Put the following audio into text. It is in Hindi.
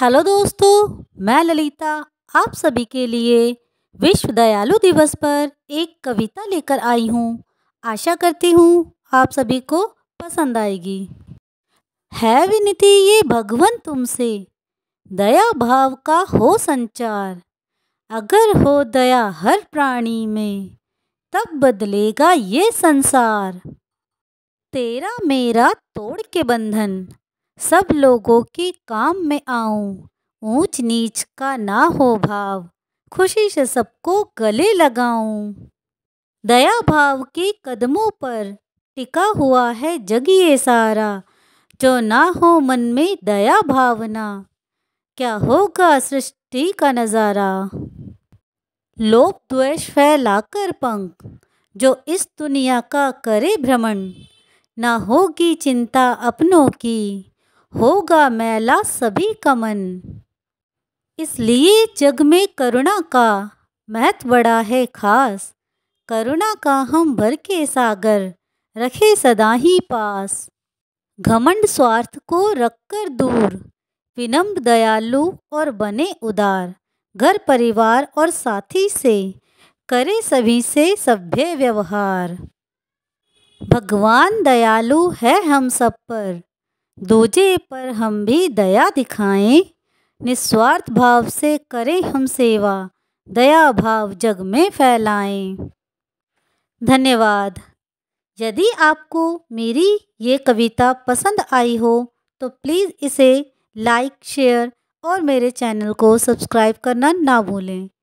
हेलो दोस्तों मैं ललिता आप सभी के लिए विश्व दयालु दिवस पर एक कविता लेकर आई हूँ आशा करती हूँ आप सभी को पसंद आएगी है विनती ये भगवान तुमसे दया भाव का हो संचार अगर हो दया हर प्राणी में तब बदलेगा ये संसार तेरा मेरा तोड़ के बंधन सब लोगों के काम में आऊँ ऊंच नीच का ना हो भाव खुशी से सबको गले लगाऊं दया भाव के कदमों पर टिका हुआ है जग ये सारा जो ना हो मन में दया भावना क्या होगा सृष्टि का नज़ारा लोभ द्वेष फैलाकर पंख जो इस दुनिया का करे भ्रमण ना होगी चिंता अपनों की होगा मैला सभी का मन इसलिए जग में करुणा का महत्व बड़ा है खास करुणा का हम भर के सागर रखे सदा ही पास घमंड स्वार्थ को रखकर दूर विनम्र दयालु और बने उदार घर परिवार और साथी से करे सभी से सभ्य व्यवहार भगवान दयालु है हम सब पर दूजे पर हम भी दया दिखाएं निस्वार्थ भाव से करें हम सेवा दया भाव जग में फैलाएं धन्यवाद यदि आपको मेरी ये कविता पसंद आई हो तो प्लीज़ इसे लाइक शेयर और मेरे चैनल को सब्सक्राइब करना ना भूलें